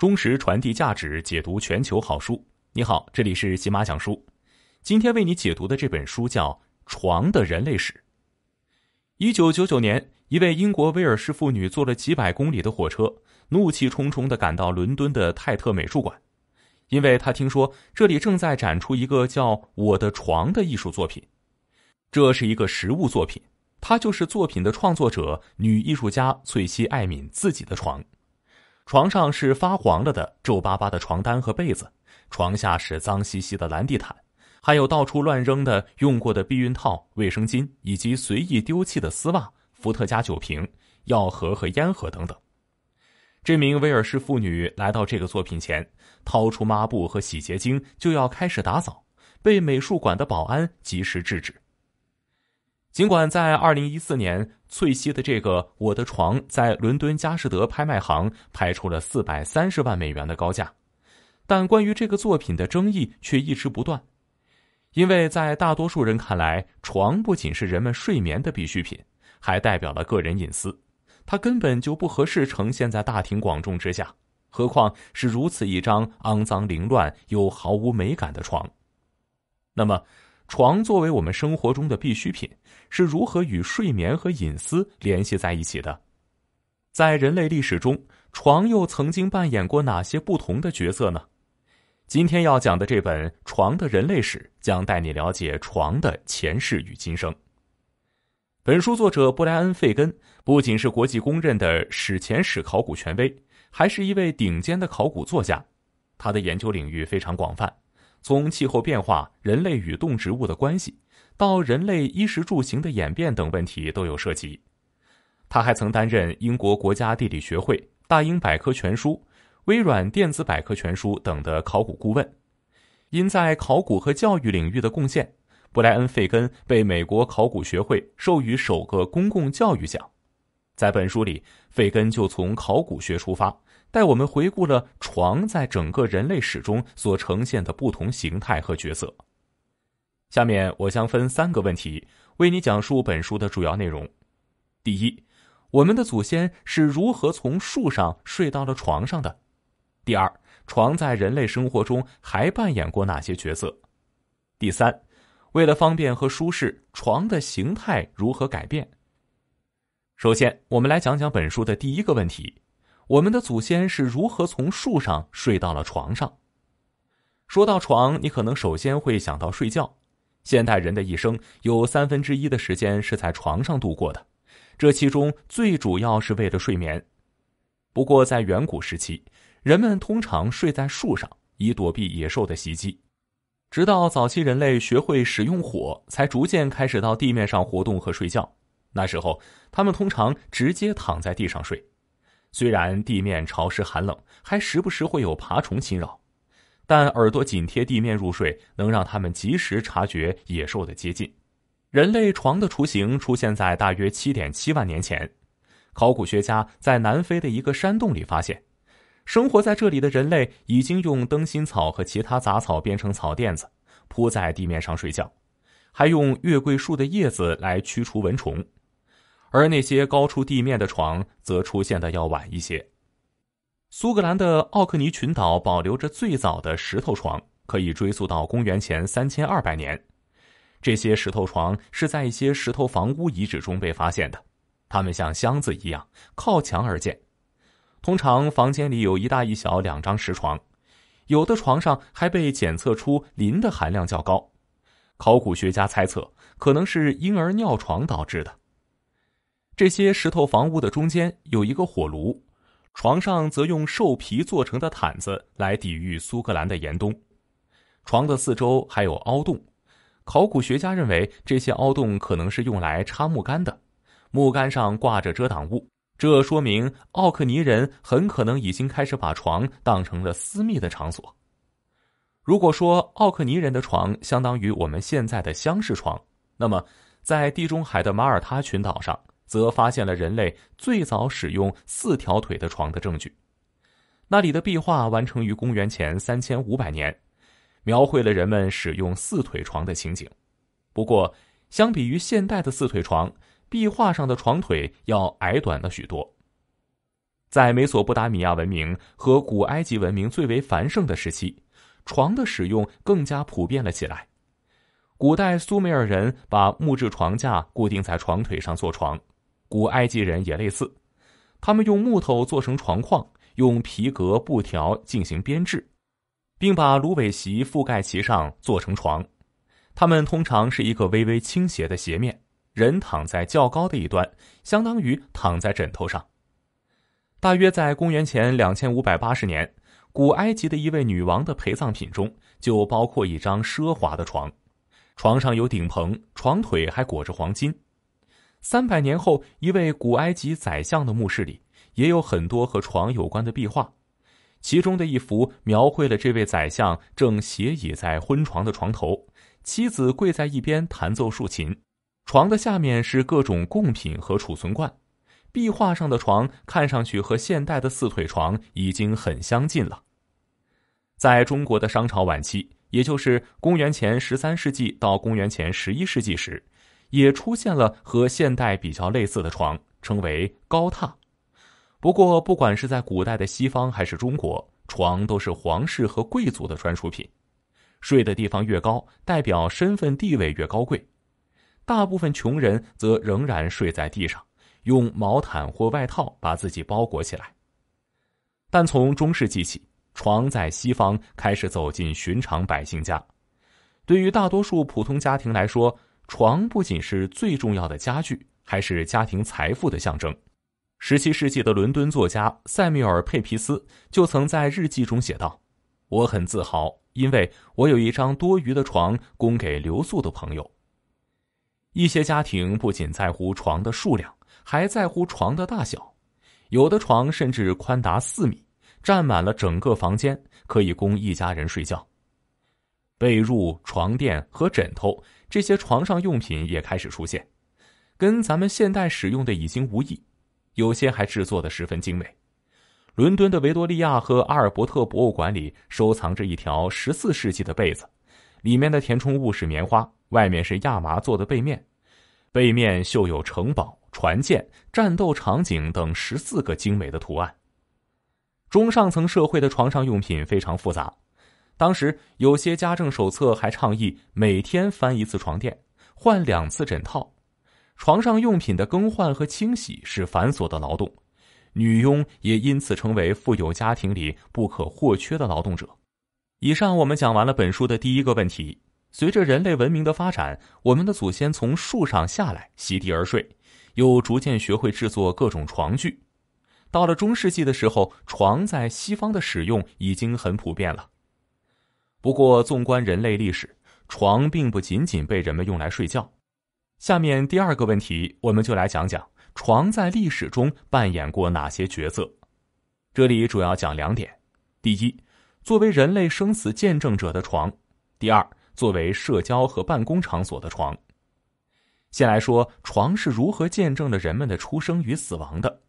忠实传递价值，解读全球好书。你好，这里是喜马讲书。今天为你解读的这本书叫《床的人类史》。一九九九年，一位英国威尔士妇女坐了几百公里的火车，怒气冲冲的赶到伦敦的泰特美术馆，因为她听说这里正在展出一个叫《我的床》的艺术作品。这是一个实物作品，它就是作品的创作者女艺术家翠西艾敏自己的床。床上是发黄了的皱巴巴的床单和被子，床下是脏兮兮的蓝地毯，还有到处乱扔的用过的避孕套、卫生巾，以及随意丢弃的丝袜、伏特加酒瓶、药盒和烟盒等等。这名威尔士妇女来到这个作品前，掏出抹布和洗洁精就要开始打扫，被美术馆的保安及时制止。尽管在二零一四年。翠西的这个“我的床”在伦敦佳士得拍卖行拍出了四百三十万美元的高价，但关于这个作品的争议却一直不断，因为在大多数人看来，床不仅是人们睡眠的必需品，还代表了个人隐私，它根本就不合适呈现在大庭广众之下，何况是如此一张肮脏凌乱又毫无美感的床。那么，床作为我们生活中的必需品，是如何与睡眠和隐私联系在一起的？在人类历史中，床又曾经扮演过哪些不同的角色呢？今天要讲的这本《床的人类史》将带你了解床的前世与今生。本书作者布莱恩·费根不仅是国际公认的史前史考古权威，还是一位顶尖的考古作家，他的研究领域非常广泛。从气候变化、人类与动植物的关系，到人类衣食住行的演变等问题都有涉及。他还曾担任英国国家地理学会、大英百科全书、微软电子百科全书等的考古顾问。因在考古和教育领域的贡献，布莱恩·费根被美国考古学会授予首个公共教育奖。在本书里，费根就从考古学出发。带我们回顾了床在整个人类史中所呈现的不同形态和角色。下面，我将分三个问题为你讲述本书的主要内容：第一，我们的祖先是如何从树上睡到了床上的；第二，床在人类生活中还扮演过哪些角色；第三，为了方便和舒适，床的形态如何改变。首先，我们来讲讲本书的第一个问题。我们的祖先是如何从树上睡到了床上？说到床，你可能首先会想到睡觉。现代人的一生有三分之一的时间是在床上度过的，这其中最主要是为了睡眠。不过，在远古时期，人们通常睡在树上，以躲避野兽的袭击。直到早期人类学会使用火，才逐渐开始到地面上活动和睡觉。那时候，他们通常直接躺在地上睡。虽然地面潮湿寒冷，还时不时会有爬虫侵扰，但耳朵紧贴地面入睡，能让他们及时察觉野兽的接近。人类床的雏形出现在大约七点七万年前，考古学家在南非的一个山洞里发现，生活在这里的人类已经用灯芯草和其他杂草编成草垫子，铺在地面上睡觉，还用月桂树的叶子来驱除蚊虫。而那些高出地面的床则出现的要晚一些。苏格兰的奥克尼群岛保留着最早的石头床，可以追溯到公元前三千二百年。这些石头床是在一些石头房屋遗址中被发现的，它们像箱子一样靠墙而建。通常房间里有一大一小两张石床，有的床上还被检测出磷的含量较高。考古学家猜测，可能是婴儿尿床导致的。这些石头房屋的中间有一个火炉，床上则用兽皮做成的毯子来抵御苏格兰的严冬。床的四周还有凹洞，考古学家认为这些凹洞可能是用来插木杆的，木杆上挂着遮挡物。这说明奥克尼人很可能已经开始把床当成了私密的场所。如果说奥克尼人的床相当于我们现在的厢式床，那么在地中海的马耳他群岛上。则发现了人类最早使用四条腿的床的证据。那里的壁画完成于公元前三千五百年，描绘了人们使用四腿床的情景。不过，相比于现代的四腿床，壁画上的床腿要矮短了许多。在美索不达米亚文明和古埃及文明最为繁盛的时期，床的使用更加普遍了起来。古代苏美尔人把木质床架固定在床腿上做床。古埃及人也类似，他们用木头做成床框，用皮革布条进行编制，并把芦苇席覆盖其上做成床。它们通常是一个微微倾斜的斜面，人躺在较高的一端，相当于躺在枕头上。大约在公元前两千五百八十年，古埃及的一位女王的陪葬品中就包括一张奢华的床，床上有顶棚，床腿还裹着黄金。三百年后，一位古埃及宰相的墓室里也有很多和床有关的壁画，其中的一幅描绘了这位宰相正斜倚在婚床的床头，妻子跪在一边弹奏竖琴，床的下面是各种贡品和储存罐。壁画上的床看上去和现代的四腿床已经很相近了。在中国的商朝晚期，也就是公元前十三世纪到公元前十一世纪时。也出现了和现代比较类似的床，称为高榻。不过，不管是在古代的西方还是中国，床都是皇室和贵族的专属品，睡的地方越高，代表身份地位越高贵。大部分穷人则仍然睡在地上，用毛毯或外套把自己包裹起来。但从中世纪起，床在西方开始走进寻常百姓家。对于大多数普通家庭来说，床不仅是最重要的家具，还是家庭财富的象征。十七世纪的伦敦作家塞缪尔·佩皮斯就曾在日记中写道：“我很自豪，因为我有一张多余的床供给留宿的朋友。”一些家庭不仅在乎床的数量，还在乎床的大小，有的床甚至宽达四米，占满了整个房间，可以供一家人睡觉。被褥、床垫和枕头。这些床上用品也开始出现，跟咱们现代使用的已经无异，有些还制作的十分精美。伦敦的维多利亚和阿尔伯特博物馆里收藏着一条14世纪的被子，里面的填充物是棉花，外面是亚麻做的背面，背面绣有城堡、船舰、战斗场景等十四个精美的图案。中上层社会的床上用品非常复杂。当时有些家政手册还倡议每天翻一次床垫，换两次枕套。床上用品的更换和清洗是繁琐的劳动，女佣也因此成为富有家庭里不可或缺的劳动者。以上我们讲完了本书的第一个问题。随着人类文明的发展，我们的祖先从树上下来，席地而睡，又逐渐学会制作各种床具。到了中世纪的时候，床在西方的使用已经很普遍了。不过，纵观人类历史，床并不仅仅被人们用来睡觉。下面第二个问题，我们就来讲讲床在历史中扮演过哪些角色。这里主要讲两点：第一，作为人类生死见证者的床；第二，作为社交和办公场所的床。先来说床是如何见证了人们的出生与死亡的。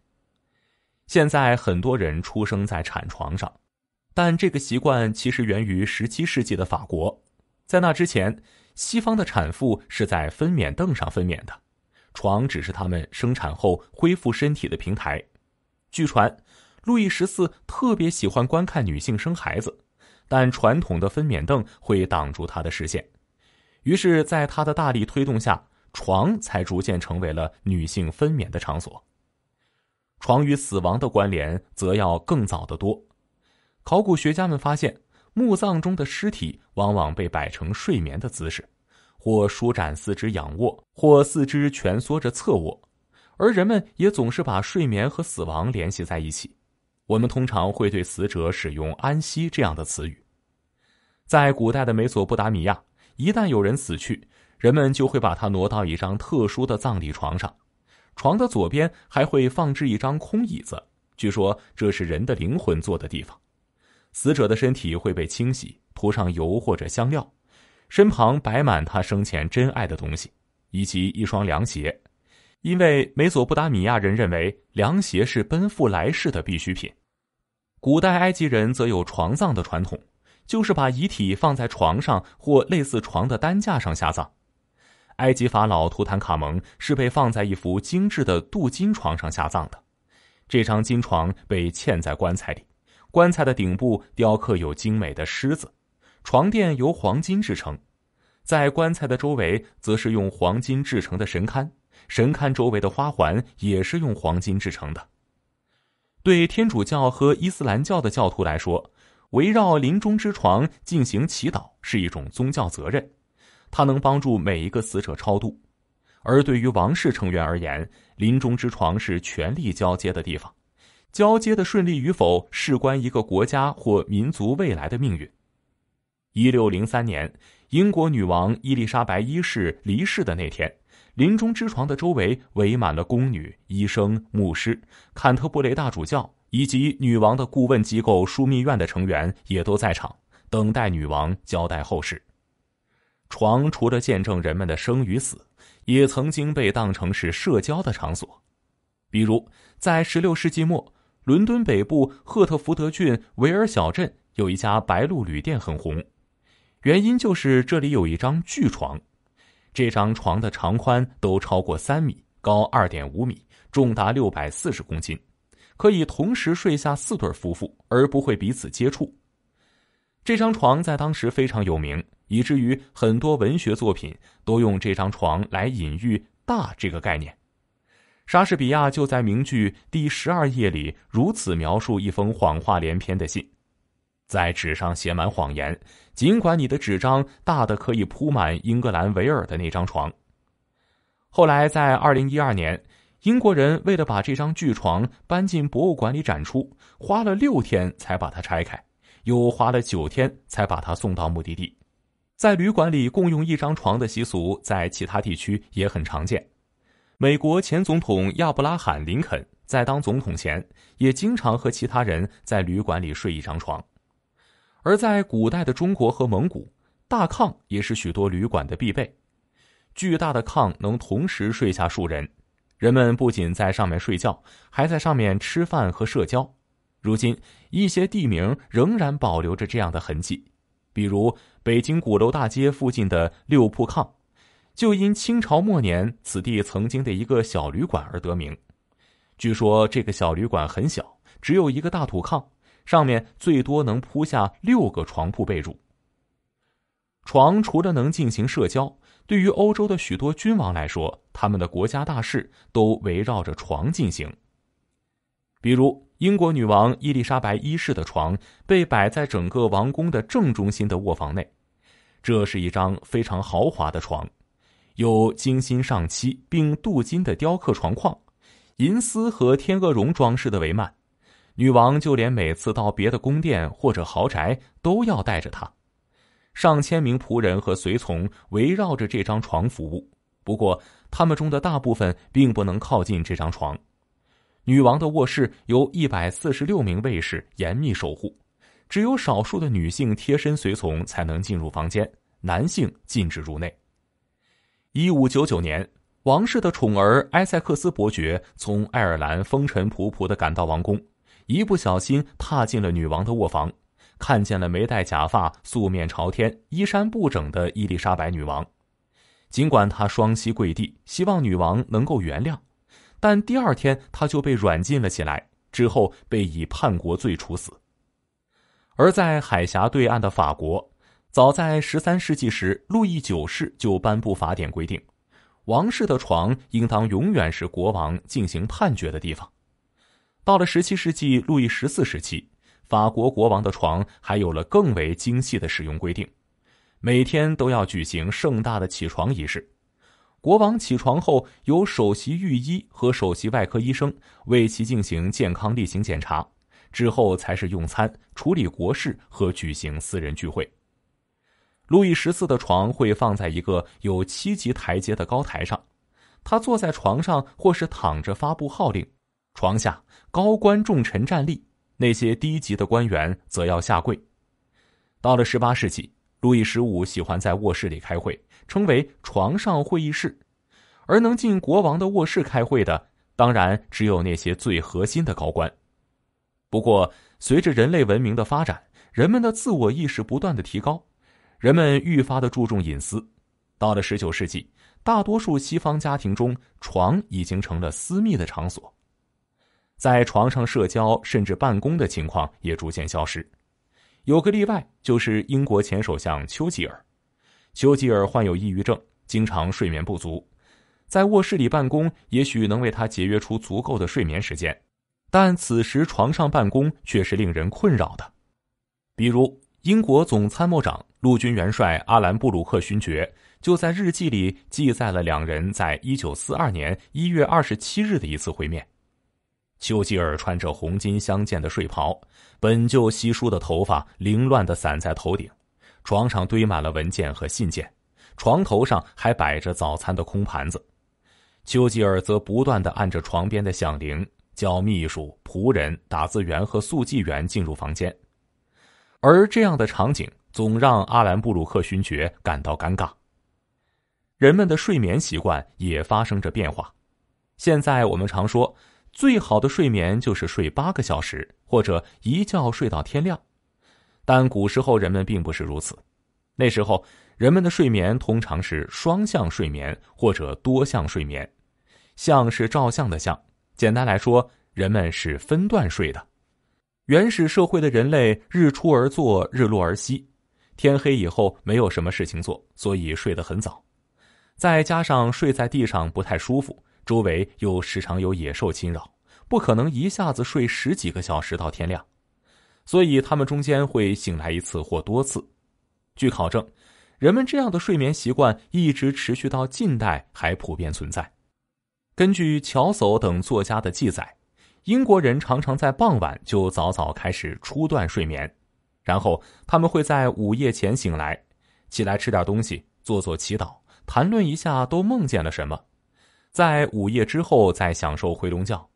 现在很多人出生在产床上。但这个习惯其实源于十七世纪的法国，在那之前，西方的产妇是在分娩凳上分娩的，床只是她们生产后恢复身体的平台。据传，路易十四特别喜欢观看女性生孩子，但传统的分娩凳会挡住他的视线，于是，在他的大力推动下，床才逐渐成为了女性分娩的场所。床与死亡的关联则要更早得多。考古学家们发现，墓葬中的尸体往往被摆成睡眠的姿势，或舒展四肢仰卧，或四肢蜷缩着侧卧。而人们也总是把睡眠和死亡联系在一起。我们通常会对死者使用“安息”这样的词语。在古代的美索不达米亚，一旦有人死去，人们就会把他挪到一张特殊的葬礼床上，床的左边还会放置一张空椅子，据说这是人的灵魂坐的地方。死者的身体会被清洗，涂上油或者香料，身旁摆满他生前珍爱的东西，以及一双凉鞋，因为美索不达米亚人认为凉鞋是奔赴来世的必需品。古代埃及人则有床葬的传统，就是把遗体放在床上或类似床的担架上下葬。埃及法老图坦卡蒙是被放在一幅精致的镀金床上下葬的，这张金床被嵌在棺材里。棺材的顶部雕刻有精美的狮子，床垫由黄金制成，在棺材的周围则是用黄金制成的神龛，神龛周围的花环也是用黄金制成的。对天主教和伊斯兰教的教徒来说，围绕临终之床进行祈祷是一种宗教责任，它能帮助每一个死者超度；而对于王室成员而言，临终之床是权力交接的地方。交接的顺利与否，事关一个国家或民族未来的命运。一六零三年，英国女王伊丽莎白一世离世的那天，临终之床的周围围满了宫女、医生、牧师、坎特布雷大主教，以及女王的顾问机构枢密院的成员也都在场，等待女王交代后事。床除了见证人们的生与死，也曾经被当成是社交的场所，比如在十六世纪末。伦敦北部赫特福德郡维尔小镇有一家白鹿旅店很红，原因就是这里有一张巨床。这张床的长宽都超过三米，高二点五米，重达六百四十公斤，可以同时睡下四对夫妇而不会彼此接触。这张床在当时非常有名，以至于很多文学作品都用这张床来隐喻“大”这个概念。莎士比亚就在名句第十二页里如此描述一封谎话连篇的信，在纸上写满谎言，尽管你的纸张大的可以铺满英格兰维尔的那张床。后来在二零一二年，英国人为了把这张巨床搬进博物馆里展出，花了六天才把它拆开，又花了九天才把它送到目的地。在旅馆里共用一张床的习俗在其他地区也很常见。美国前总统亚伯拉罕·林肯在当总统前也经常和其他人在旅馆里睡一张床，而在古代的中国和蒙古，大炕也是许多旅馆的必备。巨大的炕能同时睡下数人，人们不仅在上面睡觉，还在上面吃饭和社交。如今，一些地名仍然保留着这样的痕迹，比如北京鼓楼大街附近的六铺炕。就因清朝末年此地曾经的一个小旅馆而得名。据说这个小旅馆很小，只有一个大土炕，上面最多能铺下六个床铺被褥。床除了能进行社交，对于欧洲的许多君王来说，他们的国家大事都围绕着床进行。比如英国女王伊丽莎白一世的床被摆在整个王宫的正中心的卧房内，这是一张非常豪华的床。有精心上漆并镀金的雕刻床框，银丝和天鹅绒装饰的帷幔。女王就连每次到别的宫殿或者豪宅都要带着它。上千名仆人和随从围绕着这张床服务，不过他们中的大部分并不能靠近这张床。女王的卧室由一百四十六名卫士严密守护，只有少数的女性贴身随从才能进入房间，男性禁止入内。一五九九年，王室的宠儿埃塞克斯伯爵从爱尔兰风尘仆仆的赶到王宫，一不小心踏进了女王的卧房，看见了没戴假发、素面朝天、衣衫不整的伊丽莎白女王。尽管他双膝跪地，希望女王能够原谅，但第二天他就被软禁了起来，之后被以叛国罪处死。而在海峡对岸的法国。早在十三世纪时，路易九世就颁布法典规定，王室的床应当永远是国王进行判决的地方。到了十七世纪路易十四时期，法国国王的床还有了更为精细的使用规定：每天都要举行盛大的起床仪式，国王起床后由首席御医和首席外科医生为其进行健康例行检查，之后才是用餐、处理国事和举行私人聚会。路易十四的床会放在一个有七级台阶的高台上，他坐在床上或是躺着发布号令，床下高官重臣站立，那些低级的官员则要下跪。到了十八世纪，路易十五喜欢在卧室里开会，称为“床上会议室”，而能进国王的卧室开会的，当然只有那些最核心的高官。不过，随着人类文明的发展，人们的自我意识不断的提高。人们愈发的注重隐私，到了十九世纪，大多数西方家庭中，床已经成了私密的场所，在床上社交甚至办公的情况也逐渐消失。有个例外就是英国前首相丘吉尔，丘吉尔患有抑郁症，经常睡眠不足，在卧室里办公也许能为他节约出足够的睡眠时间，但此时床上办公却是令人困扰的，比如。英国总参谋长、陆军元帅阿兰·布鲁克勋爵就在日记里记载了两人在一九四二年一月二十七日的一次会面。丘吉尔穿着红金相间的睡袍，本就稀疏的头发凌乱的散在头顶，床上堆满了文件和信件，床头上还摆着早餐的空盘子。丘吉尔则不断地按着床边的响铃，叫秘书、仆人、打字员和速记员进入房间。而这样的场景总让阿兰布鲁克勋爵感到尴尬。人们的睡眠习惯也发生着变化。现在我们常说，最好的睡眠就是睡八个小时或者一觉睡到天亮，但古时候人们并不是如此。那时候，人们的睡眠通常是双向睡眠或者多项睡眠，“像是照相的“相”，简单来说，人们是分段睡的。原始社会的人类日出而作，日落而息。天黑以后没有什么事情做，所以睡得很早。再加上睡在地上不太舒服，周围又时常有野兽侵扰，不可能一下子睡十几个小时到天亮。所以他们中间会醒来一次或多次。据考证，人们这样的睡眠习惯一直持续到近代还普遍存在。根据乔叟等作家的记载。英国人常常在傍晚就早早开始初段睡眠，然后他们会在午夜前醒来，起来吃点东西，做做祈祷，谈论一下都梦见了什么，在午夜之后再享受回笼觉。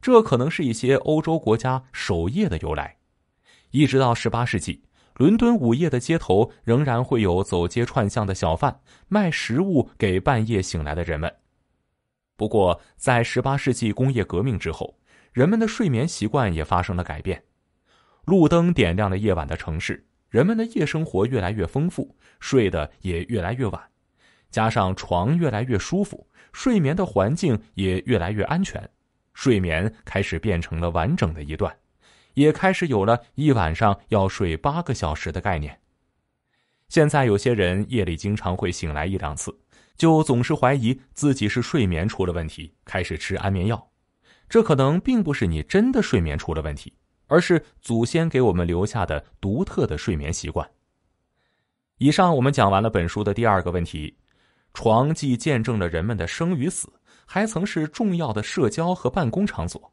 这可能是一些欧洲国家守夜的由来。一直到十八世纪，伦敦午夜的街头仍然会有走街串巷的小贩卖食物给半夜醒来的人们。不过，在十八世纪工业革命之后，人们的睡眠习惯也发生了改变，路灯点亮了夜晚的城市，人们的夜生活越来越丰富，睡得也越来越晚，加上床越来越舒服，睡眠的环境也越来越安全，睡眠开始变成了完整的一段，也开始有了一晚上要睡八个小时的概念。现在有些人夜里经常会醒来一两次，就总是怀疑自己是睡眠出了问题，开始吃安眠药。这可能并不是你真的睡眠出了问题，而是祖先给我们留下的独特的睡眠习惯。以上我们讲完了本书的第二个问题：床既见证了人们的生与死，还曾是重要的社交和办公场所。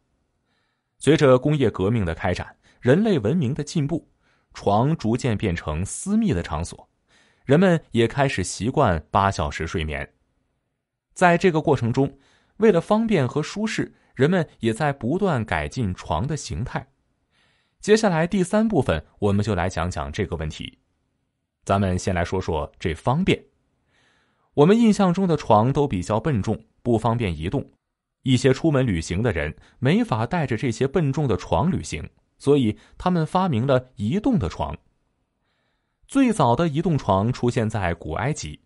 随着工业革命的开展，人类文明的进步，床逐渐变成私密的场所，人们也开始习惯八小时睡眠。在这个过程中，为了方便和舒适。人们也在不断改进床的形态。接下来第三部分，我们就来讲讲这个问题。咱们先来说说这方便。我们印象中的床都比较笨重，不方便移动。一些出门旅行的人没法带着这些笨重的床旅行，所以他们发明了移动的床。最早的移动床出现在古埃及。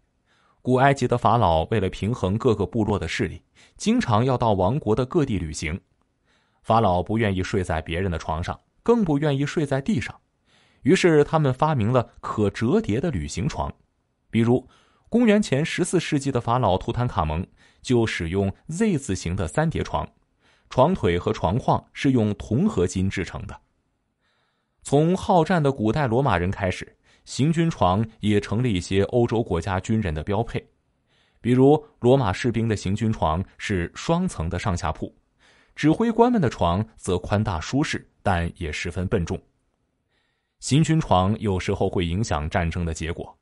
古埃及的法老为了平衡各个部落的势力，经常要到王国的各地旅行。法老不愿意睡在别人的床上，更不愿意睡在地上，于是他们发明了可折叠的旅行床。比如，公元前十四世纪的法老图坦卡蒙就使用 Z 字形的三叠床，床腿和床框是用铜合金制成的。从好战的古代罗马人开始。行军床也成了一些欧洲国家军人的标配，比如罗马士兵的行军床是双层的上下铺，指挥官们的床则宽大舒适，但也十分笨重。行军床有时候会影响战争的结果。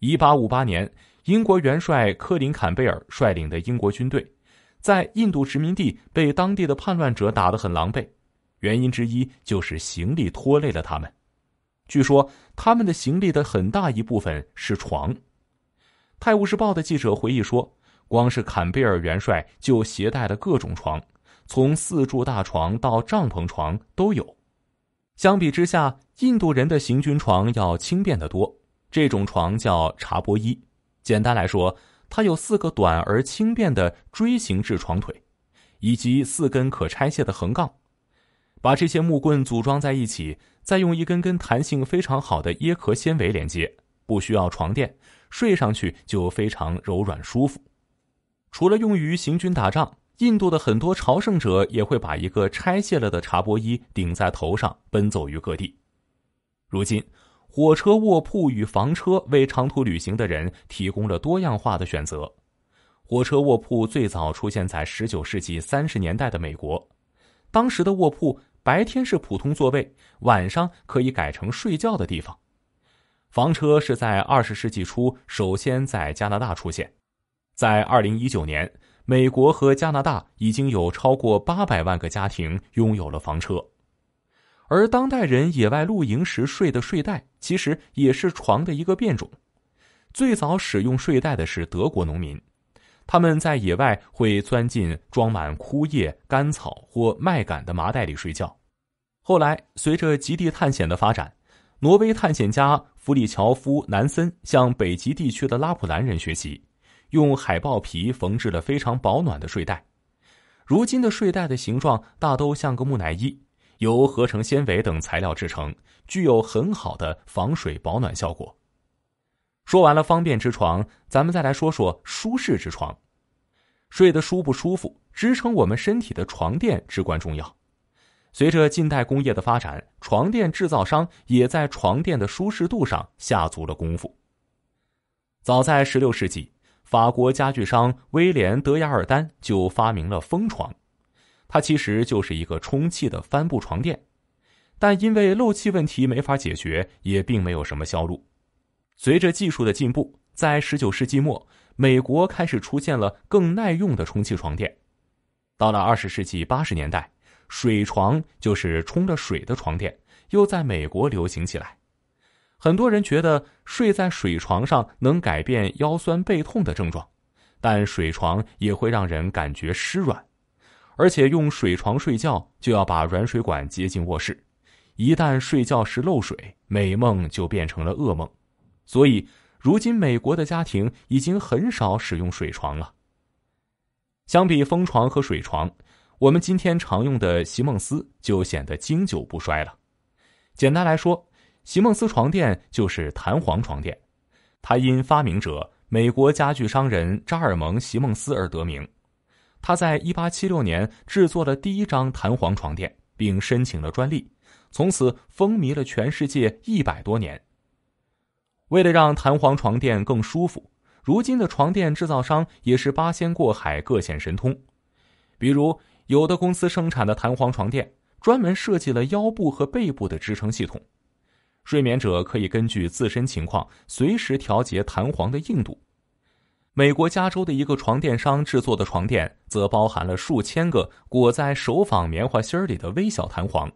1858年，英国元帅科林坎贝尔率领的英国军队，在印度殖民地被当地的叛乱者打得很狼狈，原因之一就是行李拖累了他们。据说他们的行李的很大一部分是床。《泰晤士报》的记者回忆说，光是坎贝尔元帅就携带了各种床，从四柱大床到帐篷床都有。相比之下，印度人的行军床要轻便得多。这种床叫查波伊，简单来说，它有四个短而轻便的锥形制床腿，以及四根可拆卸的横杠。把这些木棍组装在一起，再用一根根弹性非常好的椰壳纤维连接，不需要床垫，睡上去就非常柔软舒服。除了用于行军打仗，印度的很多朝圣者也会把一个拆卸了的茶波衣顶在头上，奔走于各地。如今，火车卧铺与房车为长途旅行的人提供了多样化的选择。火车卧铺最早出现在19世纪30年代的美国，当时的卧铺。白天是普通座位，晚上可以改成睡觉的地方。房车是在二十世纪初首先在加拿大出现，在二零一九年，美国和加拿大已经有超过八百万个家庭拥有了房车。而当代人野外露营时睡的睡袋，其实也是床的一个变种。最早使用睡袋的是德国农民。他们在野外会钻进装满枯叶、干草或麦秆的麻袋里睡觉。后来，随着极地探险的发展，挪威探险家弗里乔夫·南森向北极地区的拉普兰人学习，用海豹皮缝制了非常保暖的睡袋。如今的睡袋的形状大都像个木乃伊，由合成纤维等材料制成，具有很好的防水保暖效果。说完了方便之床，咱们再来说说舒适之床。睡得舒不舒服，支撑我们身体的床垫至关重要。随着近代工业的发展，床垫制造商也在床垫的舒适度上下足了功夫。早在16世纪，法国家具商威廉·德雅尔丹就发明了风床，它其实就是一个充气的帆布床垫，但因为漏气问题没法解决，也并没有什么销路。随着技术的进步，在十九世纪末，美国开始出现了更耐用的充气床垫。到了二十世纪八十年代，水床就是充着水的床垫又在美国流行起来。很多人觉得睡在水床上能改变腰酸背痛的症状，但水床也会让人感觉湿软，而且用水床睡觉就要把软水管接进卧室，一旦睡觉时漏水，美梦就变成了噩梦。所以，如今美国的家庭已经很少使用水床了。相比风床和水床，我们今天常用的席梦思就显得经久不衰了。简单来说，席梦思床垫就是弹簧床垫，它因发明者美国家具商人查尔蒙·席梦思而得名。他在一八七六年制作了第一张弹簧床垫，并申请了专利，从此风靡了全世界一百多年。为了让弹簧床垫更舒服，如今的床垫制造商也是八仙过海，各显神通。比如，有的公司生产的弹簧床垫专门设计了腰部和背部的支撑系统，睡眠者可以根据自身情况随时调节弹簧的硬度。美国加州的一个床垫商制作的床垫，则包含了数千个裹在手纺棉花芯儿里的微小弹簧，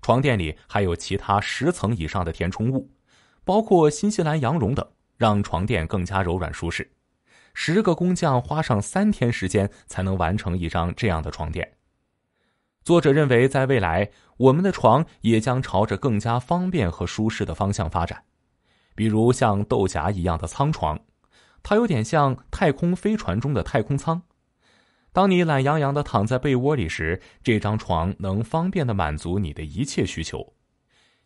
床垫里还有其他十层以上的填充物。包括新西兰羊绒等，让床垫更加柔软舒适。十个工匠花上三天时间才能完成一张这样的床垫。作者认为，在未来，我们的床也将朝着更加方便和舒适的方向发展，比如像豆荚一样的舱床，它有点像太空飞船中的太空舱。当你懒洋洋的躺在被窝里时，这张床能方便的满足你的一切需求。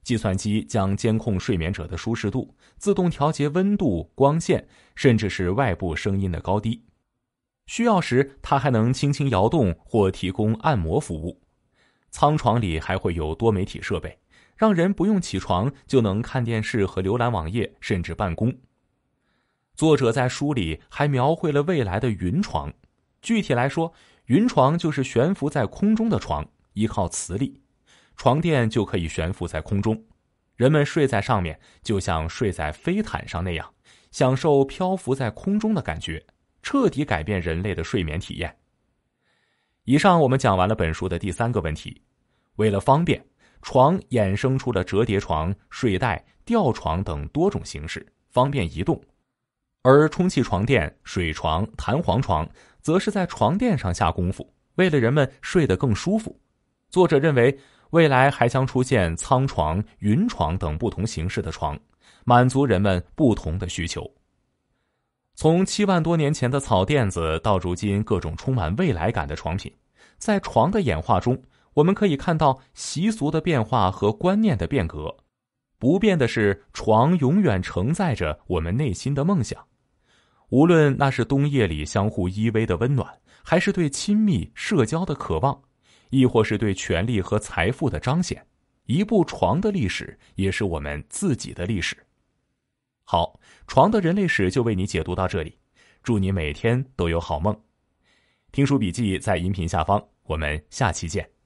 计算机将监控睡眠者的舒适度，自动调节温度、光线，甚至是外部声音的高低。需要时，它还能轻轻摇动或提供按摩服务。舱床里还会有多媒体设备，让人不用起床就能看电视和浏览网页，甚至办公。作者在书里还描绘了未来的云床。具体来说，云床就是悬浮在空中的床，依靠磁力。床垫就可以悬浮在空中，人们睡在上面就像睡在飞毯上那样，享受漂浮在空中的感觉，彻底改变人类的睡眠体验。以上我们讲完了本书的第三个问题。为了方便，床衍生出了折叠床、睡袋、吊床等多种形式，方便移动；而充气床垫、水床、弹簧床，则是在床垫上下功夫，为了人们睡得更舒服。作者认为。未来还将出现仓床、云床等不同形式的床，满足人们不同的需求。从七万多年前的草垫子到如今各种充满未来感的床品，在床的演化中，我们可以看到习俗的变化和观念的变革。不变的是，床永远承载着我们内心的梦想，无论那是冬夜里相互依偎的温暖，还是对亲密社交的渴望。亦或是对权力和财富的彰显，一部床的历史也是我们自己的历史。好，床的人类史就为你解读到这里，祝你每天都有好梦。听书笔记在音频下方，我们下期见。